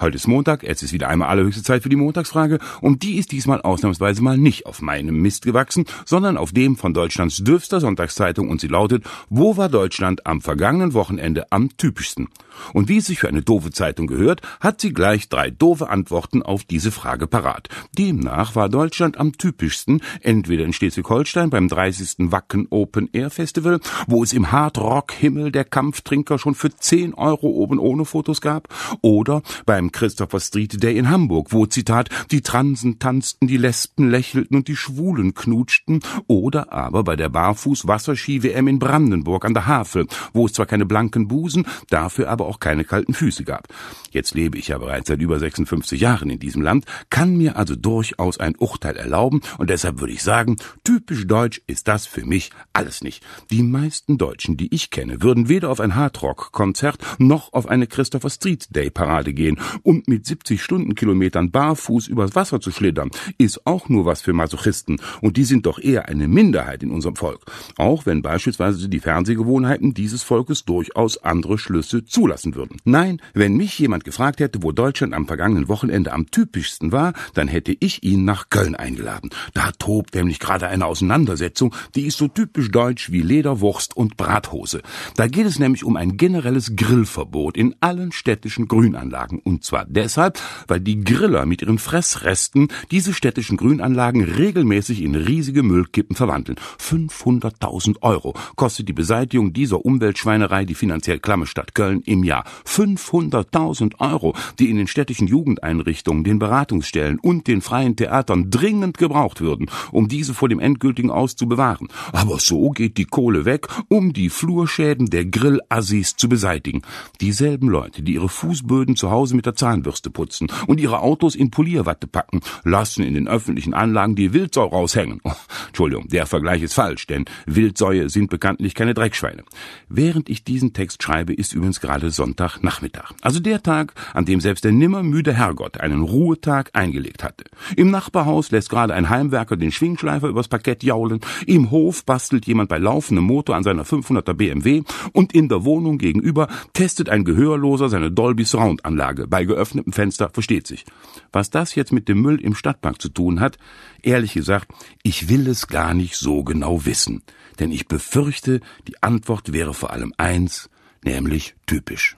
Heute halt ist Montag, jetzt ist wieder einmal allerhöchste Zeit für die Montagsfrage und die ist diesmal ausnahmsweise mal nicht auf meinem Mist gewachsen, sondern auf dem von Deutschlands dürfster Sonntagszeitung und sie lautet, wo war Deutschland am vergangenen Wochenende am typischsten? Und wie es sich für eine doofe Zeitung gehört, hat sie gleich drei doofe Antworten auf diese Frage parat. Demnach war Deutschland am typischsten entweder in Schleswig-Holstein beim 30. Wacken Open Air Festival, wo es im hardrock Himmel der Kampftrinker schon für 10 Euro oben ohne Fotos gab, oder beim Christopher Street Day in Hamburg, wo, Zitat, die Transen tanzten, die Lesben lächelten und die Schwulen knutschten, oder aber bei der Barfuß-Wasserski-WM in Brandenburg an der Havel, wo es zwar keine blanken Busen, dafür aber auch keine kalten Füße gab. Jetzt lebe ich ja bereits seit über 56 Jahren in diesem Land, kann mir also durchaus ein Urteil erlauben und deshalb würde ich sagen, typisch deutsch ist das für mich alles nicht. Die meisten Deutschen, die ich kenne, würden weder auf ein Hardrock-Konzert noch auf eine Christopher Street Day Parade gehen und mit 70 Stundenkilometern barfuß übers Wasser zu schlittern, ist auch nur was für Masochisten. Und die sind doch eher eine Minderheit in unserem Volk. Auch wenn beispielsweise die Fernsehgewohnheiten dieses Volkes durchaus andere Schlüsse zulassen würden. Nein, wenn mich jemand gefragt hätte, wo Deutschland am vergangenen Wochenende am typischsten war, dann hätte ich ihn nach Köln eingeladen. Da tobt nämlich gerade eine Auseinandersetzung, die ist so typisch deutsch wie Lederwurst und Brathose. Da geht es nämlich um ein generelles Grillverbot in allen städtischen Grünanlagen und zwar deshalb, weil die Griller mit ihren Fressresten diese städtischen Grünanlagen regelmäßig in riesige Müllkippen verwandeln. 500.000 Euro kostet die Beseitigung dieser Umweltschweinerei die finanziell klamme Stadt Köln im Jahr. 500.000 Euro, die in den städtischen Jugendeinrichtungen, den Beratungsstellen und den freien Theatern dringend gebraucht würden, um diese vor dem endgültigen Aus zu bewahren. Aber so geht die Kohle weg, um die Flurschäden der Grillassis zu beseitigen. Dieselben Leute, die ihre Fußböden zu Hause mit der Zahnbürste putzen und ihre Autos in Polierwatte packen, lassen in den öffentlichen Anlagen die Wildsau raushängen. Oh, Entschuldigung, der Vergleich ist falsch, denn Wildsäue sind bekanntlich keine Dreckschweine. Während ich diesen Text schreibe, ist übrigens gerade Sonntagnachmittag. Also der Tag, an dem selbst der nimmermüde Herrgott einen Ruhetag eingelegt hatte. Im Nachbarhaus lässt gerade ein Heimwerker den Schwingschleifer übers Parkett jaulen, im Hof bastelt jemand bei laufendem Motor an seiner 500er BMW und in der Wohnung gegenüber testet ein Gehörloser seine Dolby Surround Anlage. Bei geöffnetem Fenster, versteht sich. Was das jetzt mit dem Müll im Stadtpark zu tun hat, ehrlich gesagt, ich will es gar nicht so genau wissen. Denn ich befürchte, die Antwort wäre vor allem eins, nämlich typisch.